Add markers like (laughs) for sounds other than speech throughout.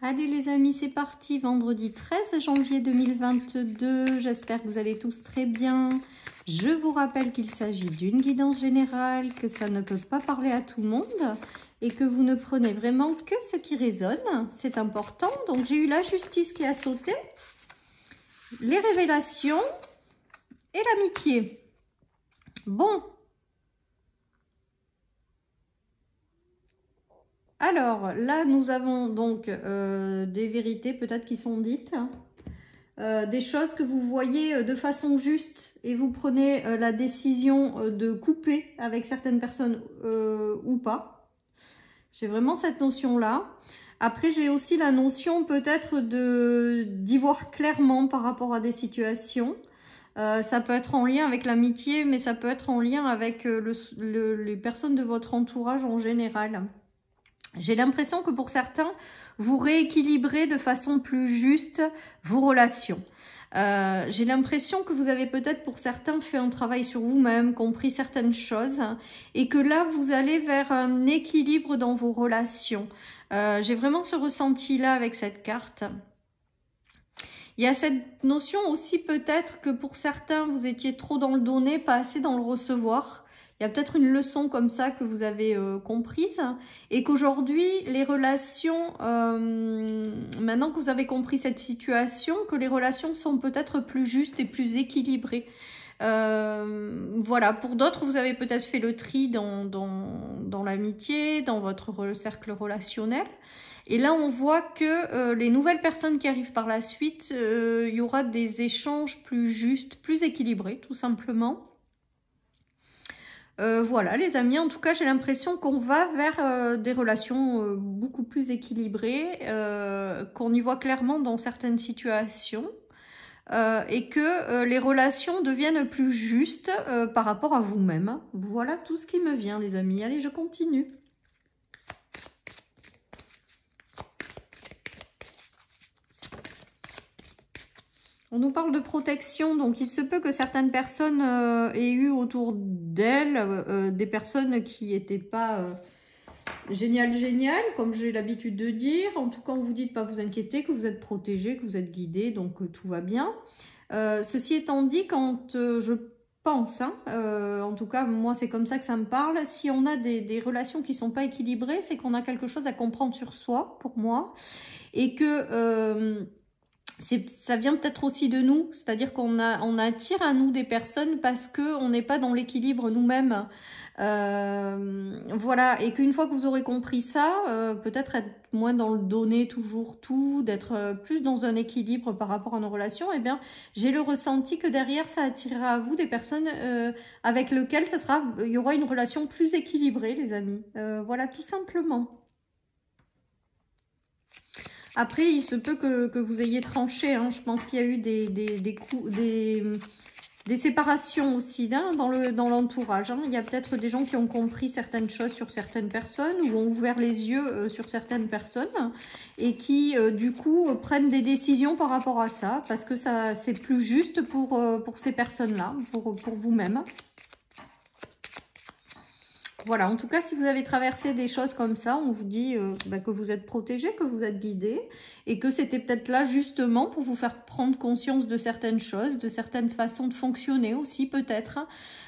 Allez les amis, c'est parti, vendredi 13 janvier 2022. J'espère que vous allez tous très bien. Je vous rappelle qu'il s'agit d'une guidance générale, que ça ne peut pas parler à tout le monde et que vous ne prenez vraiment que ce qui résonne. C'est important. Donc j'ai eu la justice qui a sauté, les révélations et l'amitié. Bon, Alors, là, nous avons donc euh, des vérités peut-être qui sont dites, hein. euh, des choses que vous voyez euh, de façon juste et vous prenez la décision de couper avec certaines personnes ou pas. J'ai vraiment cette notion-là. Après, j'ai aussi la notion peut-être d'y voir clairement par rapport à des situations. ça peut être en lien avec l'amitié, mais ça peut être en lien avec les personnes de votre entourage en général. J'ai l'impression que pour certains, vous rééquilibrez de façon plus juste vos relations. Euh, j'ai l'impression que vous avez peut-être pour certains fait un travail sur vous-même, compris certaines choses et que là vous allez vers un équilibre dans vos relations. Euh, j'ai vraiment ce ressenti là avec cette carte. Il y a cette notion aussi peut-être que pour certains vous étiez trop dans le donner, pas assez dans le recevoir. Il y a peut-être une leçon comme ça que vous avez euh, comprise et qu'aujourd'hui, les relations, euh, maintenant que vous avez compris cette situation, que les relations sont peut-être plus justes et plus équilibrées. Euh, voilà, pour d'autres, vous avez peut-être fait le tri dans, dans, dans l'amitié, dans votre cercle relationnel. Et là, on voit que les nouvelles personnes qui arrivent par la suite, il y aura des échanges plus justes, plus équilibrés, tout simplement. Euh, voilà, les amis, en tout cas, j'ai l'impression qu'on va vers euh, des relations euh, beaucoup plus équilibrées, qu'on y voit clairement dans certaines situations, et que les relations deviennent plus justes par rapport à vous-même. Voilà tout ce qui me vient, les amis. Allez, je continue. On nous parle de protection, donc il se peut que certaines personnes euh, aient eu autour d'elles euh, euh, des personnes qui n'étaient pas géniales, géniales, comme j'ai l'habitude de dire. En tout cas, on vous dit de pas vous inquiéter, que vous êtes protégé, que vous êtes guidé, donc tout va bien. ceci étant dit, quand je pense, hein, en tout cas, moi c'est comme ça que ça me parle, si on a des, des relations qui ne sont pas équilibrées, c'est qu'on a quelque chose à comprendre sur soi, pour moi, et que ça vient peut-être aussi de nous, c'est-à-dire qu'on on attire à nous des personnes parce qu'on n'est pas dans l'équilibre nous-mêmes. Euh, voilà, et qu'une fois que vous aurez compris ça, euh, peut-être être moins dans le donner toujours tout, d'être euh, plus dans un équilibre par rapport à nos relations, eh bien, j'ai le ressenti que derrière, ça attirera à vous des personnes avec lesquelles ça sera, il y aura une relation plus équilibrée, les amis. voilà, tout simplement. Après, il se peut que, vous ayez tranché. Hein. Je pense qu'il y a eu des, séparations aussi hein, dans l'entourage. Hein. Il y a peut-être des gens qui ont compris certaines choses sur certaines personnes ou ont ouvert les yeux euh, sur certaines personnes et qui, euh, du coup, euh, prennent des décisions par rapport à ça parce que ça c'est plus juste pour, ces personnes-là, pour vous-même voilà, en tout cas, si vous avez traversé des choses comme ça, on vous dit euh, bah, que vous êtes protégé, que vous êtes guidé, et que c'était peut-être là justement pour vous faire prendre conscience de certaines choses, de certaines façons de fonctionner aussi peut-être, hein,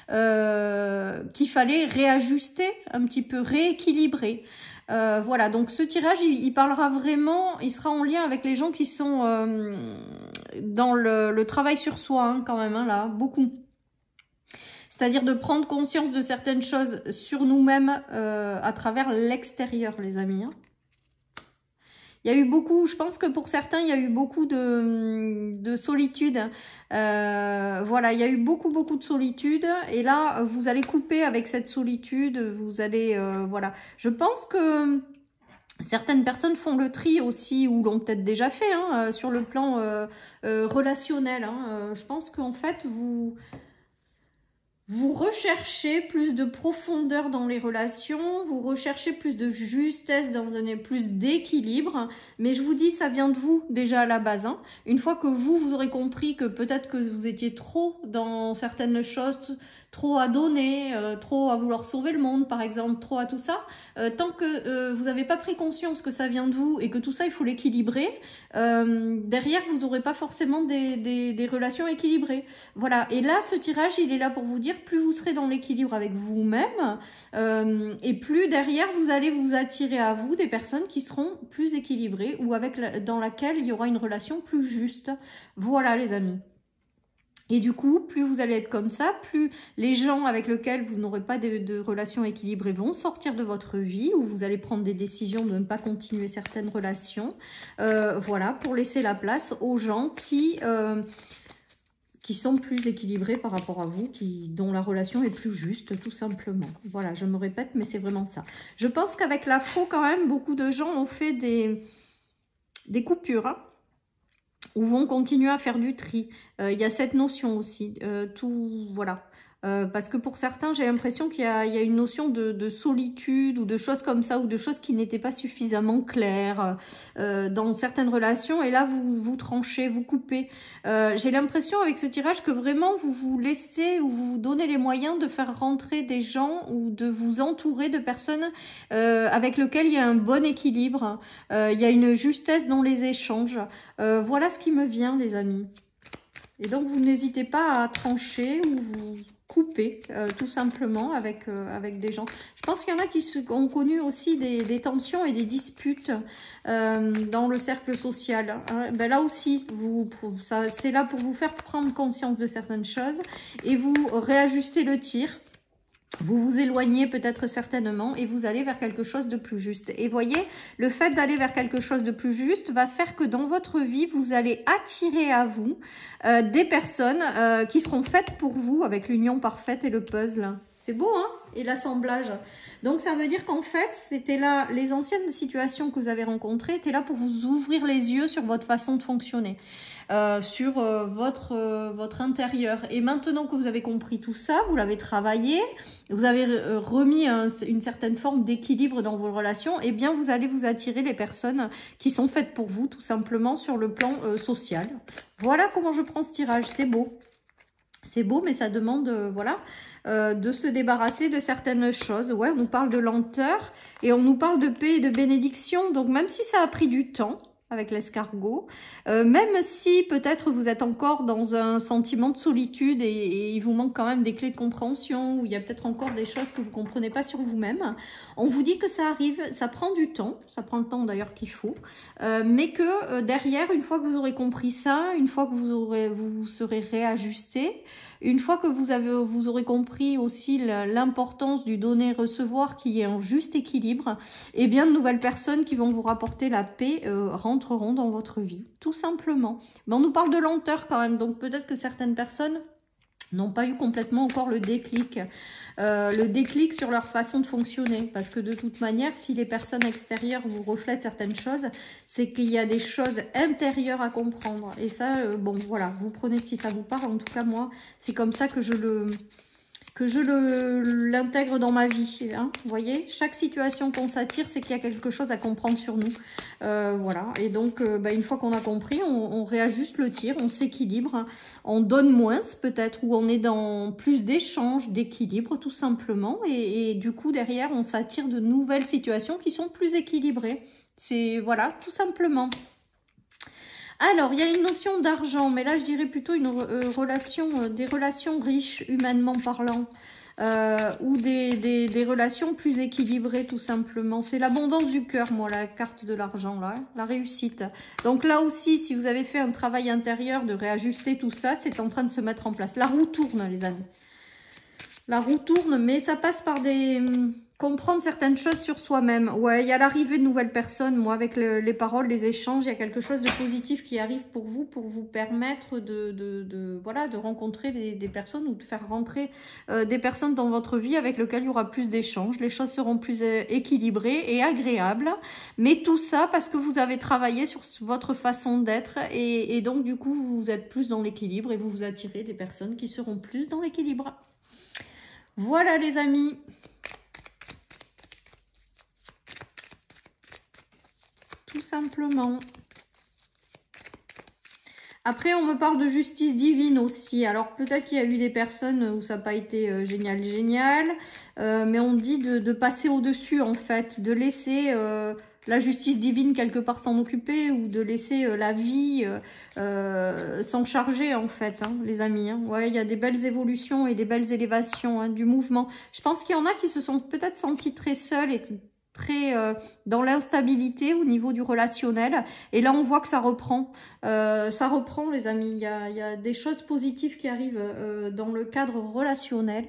euh, qu'il fallait réajuster un petit peu, rééquilibrer. Euh, voilà, donc ce tirage, il, parlera vraiment, il sera en lien avec les gens qui sont dans le, travail sur soi hein, quand même, hein, là, beaucoup c'est-à-dire de prendre conscience de certaines choses sur nous-mêmes euh, à travers l'extérieur, les amis. Hein. Il y a eu beaucoup, je pense que pour certains, il y a eu beaucoup de, solitude. Euh, voilà, il y a eu beaucoup, beaucoup de solitude. Et là, vous allez couper avec cette solitude. Vous allez, euh, voilà. Je pense que certaines personnes font le tri aussi, ou l'ont peut-être déjà fait, hein, sur le plan relationnel. Hein. Je pense qu'en fait, vous vous recherchez plus de profondeur dans les relations, vous recherchez plus de justesse dans un plus d'équilibre. Mais je vous dis, ça vient de vous déjà à la base. Hein. Une fois que vous, vous aurez compris que peut-être que vous étiez trop dans certaines choses, trop à donner, euh, trop à vouloir sauver le monde par exemple, trop à tout ça, euh, tant que euh, vous n'avez pas pris conscience que ça vient de vous et que tout ça, il faut l'équilibrer, derrière, vous n'aurez pas forcément des, des relations équilibrées. Voilà. Et là, ce tirage, il est là pour vous dire plus vous serez dans l'équilibre avec vous-même euh, et plus derrière vous allez vous attirer à vous des personnes qui seront plus équilibrées ou avec dans laquelle il y aura une relation plus juste. Voilà les amis. Et du coup, plus vous allez être comme ça, plus les gens avec lesquels vous n'aurez pas de, relations équilibrées vont sortir de votre vie ou vous allez prendre des décisions de ne pas continuer certaines relations. Euh, voilà, pour laisser la place aux gens qui... Euh, qui sont plus équilibrés par rapport à vous, qui, dont la relation est plus juste, tout simplement. Voilà, je me répète, mais c'est vraiment ça. Je pense qu'avec la faux, quand même, beaucoup de gens ont fait des, des coupures, hein, ou vont continuer à faire du tri. Euh, il y a cette notion aussi, euh, tout, voilà. Euh, parce que pour certains, j'ai l'impression qu'il y, a une notion de, solitude ou de choses comme ça, ou de choses qui n'étaient pas suffisamment claires euh, dans certaines relations. Et là, vous vous tranchez, vous coupez. Euh, j'ai l'impression avec ce tirage que vraiment, vous vous laissez ou vous, vous donnez les moyens de faire rentrer des gens ou de vous entourer de personnes euh, avec lesquelles il y a un bon équilibre, il y a une justesse dans les échanges. voilà ce qui me vient, les amis. Et donc, vous n'hésitez pas à trancher ou vous couper, euh, tout simplement, avec, euh, avec des gens. Je pense qu'il y en a qui ont connu aussi des, tensions et des disputes euh, dans le cercle social. Hein. Ben, là aussi, c'est là pour vous faire prendre conscience de certaines choses et vous réajuster le tir vous vous éloignez peut-être certainement et vous allez vers quelque chose de plus juste. Et voyez, le fait d'aller vers quelque chose de plus juste va faire que dans votre vie, vous allez attirer à vous euh, des personnes euh, qui seront faites pour vous avec l'union parfaite et le puzzle. C'est beau, hein Et l'assemblage. Donc, ça veut dire qu'en fait, c'était là, les anciennes situations que vous avez rencontrées étaient là pour vous ouvrir les yeux sur votre façon de fonctionner, euh, sur euh, votre, euh, votre intérieur. Et maintenant que vous avez compris tout ça, vous l'avez travaillé, vous avez remis une certaine forme d'équilibre dans vos relations, et eh bien, vous allez vous attirer les personnes qui sont faites pour vous, tout simplement, sur le plan social. Voilà comment je prends ce tirage. C'est beau c'est beau, mais ça demande euh, voilà, euh, de se débarrasser de certaines choses. Ouais, on nous parle de lenteur et on nous parle de paix et de bénédiction. Donc, même si ça a pris du temps, avec l'escargot, euh, même si peut-être vous êtes encore dans un sentiment de solitude et, il vous manque quand même des clés de compréhension, ou il y a peut-être encore des choses que vous ne comprenez pas sur vous-même, on vous dit que ça arrive, ça prend du temps, ça prend le temps d'ailleurs qu'il faut, euh, mais que euh, derrière, une fois que vous aurez compris ça, une fois que vous, aurez, vous serez réajusté, une fois que vous, avez, vous aurez compris aussi l'importance du donner-recevoir qui est en juste équilibre, et eh bien de nouvelles personnes qui vont vous rapporter la paix rentrent dans votre vie, tout simplement. Mais on nous parle de lenteur quand même, donc peut-être que certaines personnes n'ont pas eu complètement encore le déclic, euh, le déclic sur leur façon de fonctionner. Parce que de toute manière, si les personnes extérieures vous reflètent certaines choses, c'est qu'il y a des choses intérieures à comprendre. Et ça, euh, bon, voilà, vous prenez si ça vous parle. En tout cas, moi, c'est comme ça que je le, que je l'intègre dans ma vie. Hein, vous voyez, chaque situation qu'on s'attire, c'est qu'il y a quelque chose à comprendre sur nous. Euh, voilà, et donc euh, bah, une fois qu'on a compris, on, réajuste le tir, on s'équilibre, hein. on donne moins peut-être, ou on est dans plus d'échanges, d'équilibre tout simplement. Et, et du coup, derrière, on s'attire de nouvelles situations qui sont plus équilibrées. C'est voilà, tout simplement. Alors, il y a une notion d'argent, mais là, je dirais plutôt une euh, relation, euh, des relations riches, humainement parlant, euh, ou des, des, relations plus équilibrées, tout simplement. C'est l'abondance du cœur, moi, la carte de l'argent, là, hein, la réussite. Donc là aussi, si vous avez fait un travail intérieur de réajuster tout ça, c'est en train de se mettre en place. La roue tourne, les amis. La roue tourne, mais ça passe par des hum, comprendre certaines choses sur soi-même. Ouais, il y a l'arrivée de nouvelles personnes. Moi, avec les paroles, les échanges, il y a quelque chose de positif qui arrive pour vous, pour vous permettre de, voilà, de rencontrer des, personnes ou de faire rentrer euh, des personnes dans votre vie avec lesquelles il y aura plus d'échanges. Les choses seront plus euh, équilibrées et agréables. Mais tout ça parce que vous avez travaillé sur votre façon d'être et donc, du coup, vous êtes plus dans l'équilibre et vous vous attirez des personnes qui seront plus dans l'équilibre. Voilà les amis tout simplement. Après, on me parle de justice divine aussi. Alors, peut-être qu'il y a eu des personnes où ça n'a pas été euh, génial, génial. Euh, mais on dit de, passer au-dessus, en fait. De laisser euh, la justice divine quelque part s'en occuper ou de laisser la vie s'en charger, en fait, hein, les amis. Hein. Ouais, il y a des belles évolutions et des belles élévations hein, du mouvement. Je pense qu'il y en a qui se sont peut-être sentis très seuls et très euh, dans l'instabilité au niveau du relationnel. Et là, on voit que ça reprend. Euh, ça reprend, les amis. Il y, a, des choses positives qui arrivent euh, dans le cadre relationnel.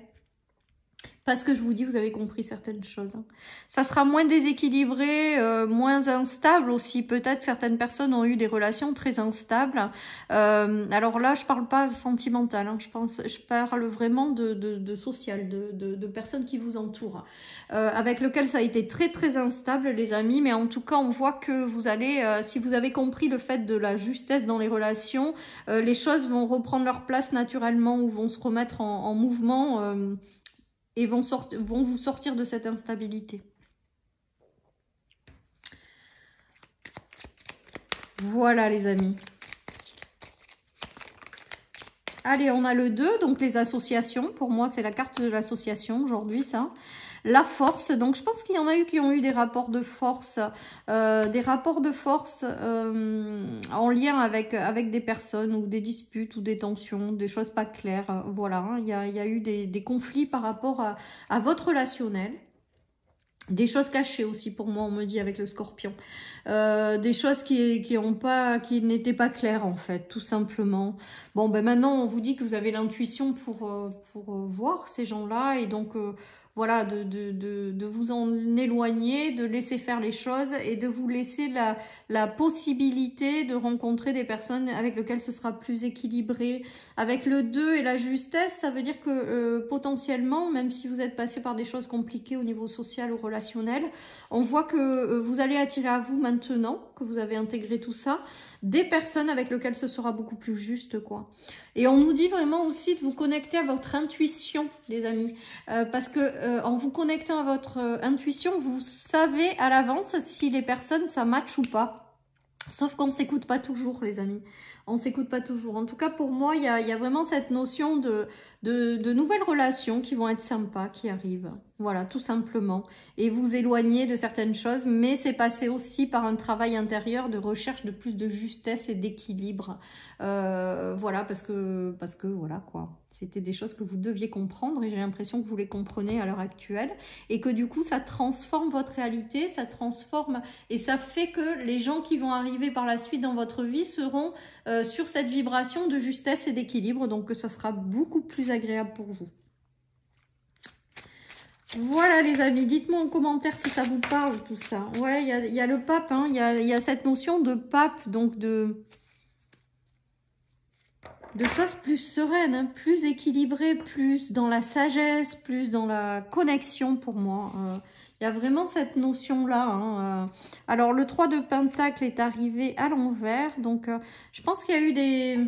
Parce que je vous dis, vous avez compris certaines choses. Hein. Ça sera moins déséquilibré, euh, moins instable aussi. Peut-être certaines personnes ont eu des relations très instables. Euh, alors là, je parle pas sentimental. Hein. Je, pense, je parle vraiment de, de, social, de, de, personnes qui vous entourent. Euh, avec lequel ça a été très très instable, les amis. Mais en tout cas, on voit que vous allez, si vous avez compris le fait de la justesse dans les relations, les choses vont reprendre leur place naturellement ou vont se remettre en, en mouvement et vont, vont vous sortir de cette instabilité. Voilà les amis. Allez, on a le 2, donc les associations. Pour moi, c'est la carte de l'association aujourd'hui, ça la force. Donc, je pense qu'il y en a eu qui ont eu des rapports de force, euh, des rapports de force euh, en lien avec, avec des personnes ou des disputes ou des tensions, des choses pas claires. Voilà, hein. il y, a, y, a, eu des, conflits par rapport à, à votre relationnel. Des choses cachées aussi pour moi, on me dit avec le scorpion. Euh, des choses qui, qui ont pas, qui n'étaient pas claires en fait, tout simplement. Bon, ben maintenant on vous dit que vous avez l'intuition pour, pour voir ces gens-là et donc voilà, de, de, de, vous en éloigner, de laisser faire les choses et de vous laisser la, la possibilité de rencontrer des personnes avec lesquelles ce sera plus équilibré. Avec le 2 et la justesse, ça veut dire que euh, potentiellement, même si vous êtes passé par des choses compliquées au niveau social ou relationnel, on voit que euh, vous allez attirer à vous maintenant, que vous avez intégré tout ça, des personnes avec lesquelles ce sera beaucoup plus juste, quoi. Et on nous dit vraiment aussi de vous connecter à votre intuition, les amis, euh, parce que euh, en vous connectant à votre euh, intuition, vous savez à l'avance si les personnes, ça match ou pas. Sauf qu'on ne s'écoute pas toujours, les amis on s'écoute pas toujours. En tout cas, pour moi, il y a, y a, vraiment cette notion de, de, nouvelles relations qui vont être sympas, qui arrivent. Voilà, tout simplement. Et vous éloignez de certaines choses, mais c'est passé aussi par un travail intérieur de recherche de plus de justesse et d'équilibre. Euh, voilà, parce que, parce que, voilà, quoi. C'était des choses que vous deviez comprendre et j'ai l'impression que vous les comprenez à l'heure actuelle. Et que du coup, ça transforme votre réalité, ça transforme et ça fait que les gens qui vont arriver par la suite dans votre vie seront... Euh, euh, sur cette vibration de justesse et d'équilibre. Donc, ça sera beaucoup plus agréable pour vous. Voilà les amis, dites-moi en commentaire si ça vous parle tout ça. Ouais, il y a, le pape, hein, il y, a, cette notion de pape, donc de, de choses plus sereines, hein, plus équilibrées, plus dans la sagesse, plus dans la connexion pour moi. Euh. Il y a vraiment cette notion-là. Hein, euh. Alors, le 3 de Pentacle est arrivé à l'envers. Donc, euh, je pense qu'il y a eu des...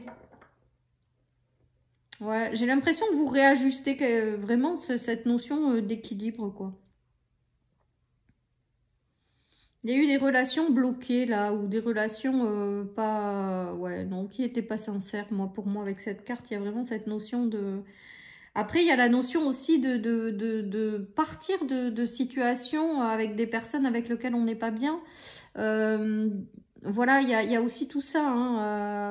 Ouais, j'ai l'impression que vous réajustez que, euh, vraiment cette notion d'équilibre, quoi. Il y a eu des relations bloquées là, ou des relations pas... Ouais, non, qui n'étaient pas sincères, moi, pour moi, avec cette carte. Il y a vraiment cette notion de... Après, il y a la notion aussi de, de, partir de, situations avec des personnes avec lesquelles on n'est pas bien. Euh, voilà, il y a, aussi tout ça, hein,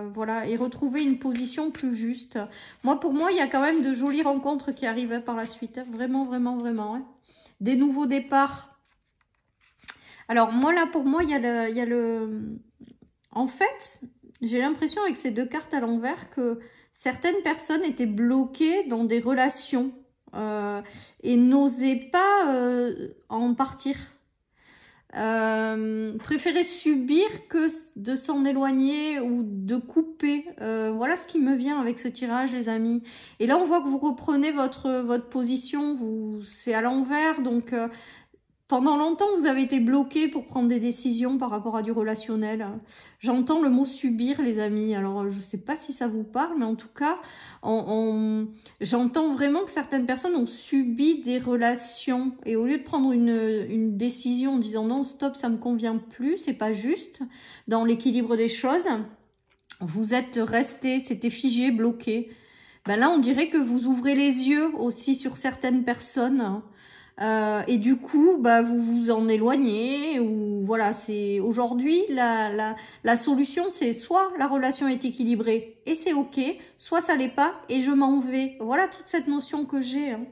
euh, voilà, et retrouver une position plus juste. Moi, pour moi, il y a quand même de jolies rencontres qui arrivent par la suite, hein, vraiment, vraiment, vraiment. Hein. Des nouveaux départs. Alors, moi, là, pour moi, il y a le... En fait, j'ai l'impression avec ces deux cartes à l'envers que certaines personnes étaient bloquées dans des relations euh, et n'osaient pas euh, en partir. Euh, préféraient subir que de s'en éloigner ou de couper. voilà ce qui me vient avec ce tirage, les amis. Et là, on voit que vous reprenez votre, votre position, vous c'est à l'envers, donc pendant longtemps, vous avez été bloqué pour prendre des décisions par rapport à du relationnel. J'entends le mot subir, les amis. Alors, je ne sais pas si ça vous parle, mais en tout cas, on, j'entends vraiment que certaines personnes ont subi des relations. Et au lieu de prendre une, décision en disant non, stop, ça ne me convient plus, c'est pas juste, dans l'équilibre des choses, vous êtes resté, c'était figé, bloqué. Ben là, on dirait que vous ouvrez les yeux aussi sur certaines personnes euh, et du coup, bah, vous vous en éloignez. Ou voilà, c'est aujourd'hui la, la, la, solution, c'est soit la relation est équilibrée et c'est ok, soit ça l'est pas et je m'en vais. Voilà toute cette notion que j'ai. Hein.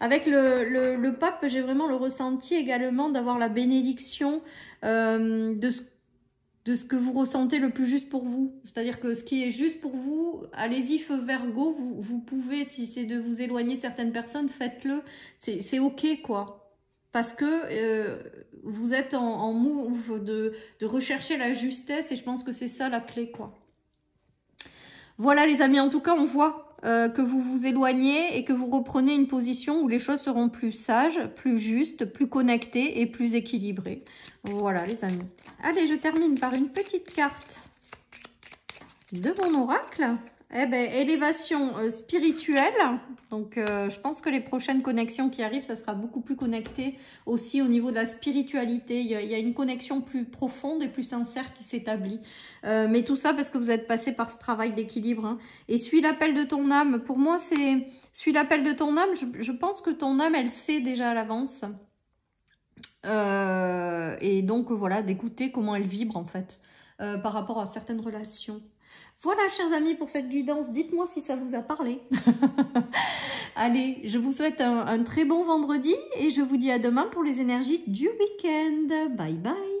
Avec le, le, le pape, j'ai vraiment le ressenti également d'avoir la bénédiction euh, de ce de ce que vous ressentez le plus juste pour vous. C'est-à-dire que ce qui est juste pour vous, allez-y feu vergo, vous, vous pouvez, si c'est de vous éloigner de certaines personnes, faites-le, c'est ok quoi. Parce que euh, vous êtes en, en de, de rechercher la justesse et je pense que c'est ça la clé quoi. Voilà les amis, en tout cas on voit euh, que vous vous éloignez et que vous reprenez une position où les choses seront plus sages, plus justes, plus connectées et plus équilibrées. Voilà les amis. Allez, je termine par une petite carte de mon oracle. Eh ben, élévation euh, spirituelle. Donc, euh, je pense que les prochaines connexions qui arrivent, ça sera beaucoup plus connecté aussi au niveau de la spiritualité. Il y a, une connexion plus profonde et plus sincère qui s'établit. Euh, mais tout ça parce que vous êtes passé par ce travail d'équilibre. Hein. Et suis l'appel de ton âme. Pour moi, c'est suis l'appel de ton âme. Je, je, pense que ton âme, elle sait déjà à l'avance. et donc, voilà, d'écouter comment elle vibre en fait par rapport à certaines relations. Voilà, chers amis, pour cette guidance. Dites-moi si ça vous a parlé. (laughs) Allez, je vous souhaite un, très bon vendredi et je vous dis à demain pour les énergies du week-end. Bye bye